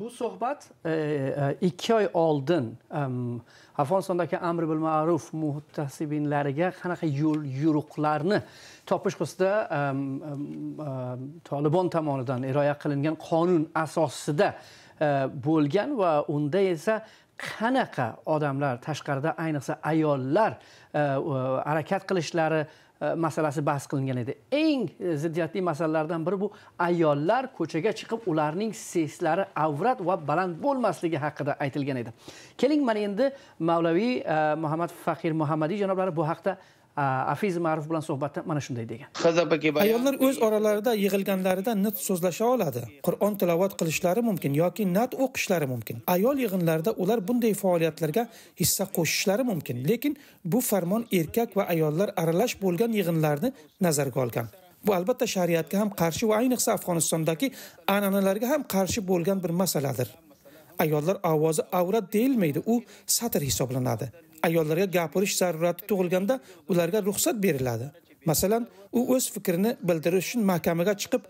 bu suhbat e, e, ikki oy oldin afg'onistondagi amri bil ma'ruf muhtasibinlariga qanaqa yo'l yuruqlarni topish xususida tolibon tomonidan iroya qilingan qonun asosida E, bo'lgan va unda esa qanaqa odamlar tashqarida ayniqsa ayollar e, harakat qilishlari e, masalasi bahs qilingan edi eng ziddiyatli masalalardan biri bu ayollar ko'chaga chiqib ularning seslari avrat va baland bo'lmasligi haqida aytilgan edi keling mana endi mavlaviy muhammad faqir muhammadiy janoblari bu haqida afiz ma'ruf bilan suhbatda mana shunday degan ayollar o'z oralarida yig'ilganlarida nit so'zlasha oladi qur'on tilovat qilishlari mumkin yoki nat o'qishlari mumkin ayol yig'inlarida ular bunday faoliyatlarga hissa qo'shishlari mumkin lekin bu farmon erkak va ayollar aralash bo'lgan yig'inlarni nazarga olgan bu albatta shariatga ham qarshi va ayniqsa afg'onistondagi an'analarga ham qarshi bo'lgan bir masaladir ayollar ovozi avrat deyilmaydi u satr hisoblanadi ayollarga gapirish zarurati tug'ilganda ularga ruxsat beriladi masalan u o'z fikrini bildirish uchun mahkamaga chiqib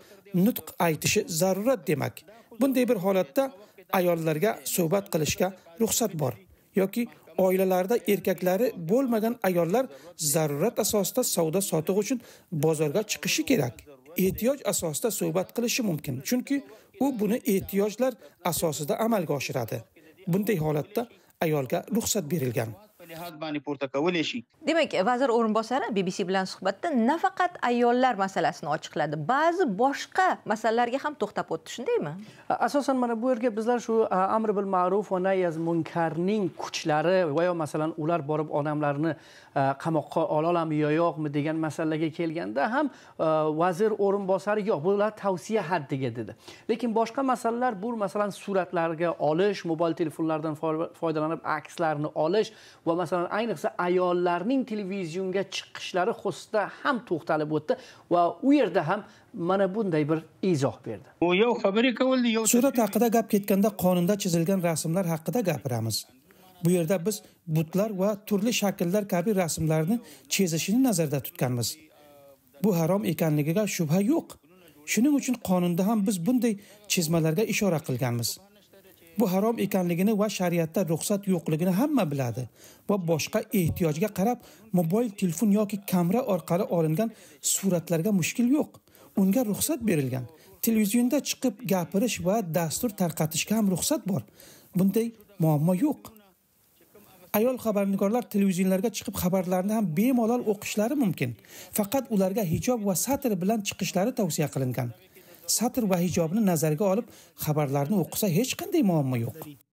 nutq aytishi zarurat demak bunday bir holatda ayollarga suhbat qilishga ruxsat bor yoki oilalarida erkaklari bo'lmagan ayollar zarurat asosida savdo sotiq uchun bozorga chiqishi kerak ehtiyoj asosida suhbat qilishi mumkin chunki u buni ehtiyojlar asosida amalga oshiradi bunday holatda ayolga ruxsat berilgan حق باندې پورته demak vazir o'rinbosari bbc bilan suhbatda nafaqat ayollar masalasini ochiqladi ba'zi boshqa masalalarga ham to'xtab o'tdi shundaymi asosan mana bu yerga bizlar shu amr bil ma'ruf va nahy munkarning kuchlari va yo masalan ular borib odamlarni qamoqqa ola olami yo yo'qmi degan masalaga kelganda ham vazir o'rinbosari yo'q bular tavsiya haddiga dedi lekin boshqa masalalar bu masalan suratlarga olish mobil telefonlardan foydalanib akslarni olish va masalan ayniqsa ayollarning televizionga chiqishlari xususida ham to'xtalib o'tdi va u yerda ham mana bunday bir izoh berdi u yo surat haqida gap ketganda qonunda chizilgan rasmlar haqida gapiramiz bu yerda biz butlar va turli shakllar kabi rasmlarni chizishni nazarda tutganmiz bu harom ekanligiga shubha yo'q shuning uchun qonunda ham biz bunday chizmalarga ishora qilganmiz bu harom ekanligini va shariatda ruxsat yo'qligini hamma biladi va boshqa ehtiyojga qarab mobil telefon yoki kamera orqali olingan suratlarga mushkil yo'q unga ruxsat berilgan televizionda chiqib gapirish va dastur tarqatishga ham ruxsat bor bunday muammo yo'q ayol xabarnigorlar televizionlarga chiqib xabarlarni ham bemalol o'qishlari mumkin faqat ularga hijob va satr bilan chiqishlari tavsiya qilingan satr va hijobni nazarga olib xabarlarni o'qisa hech qanday muammo yo'q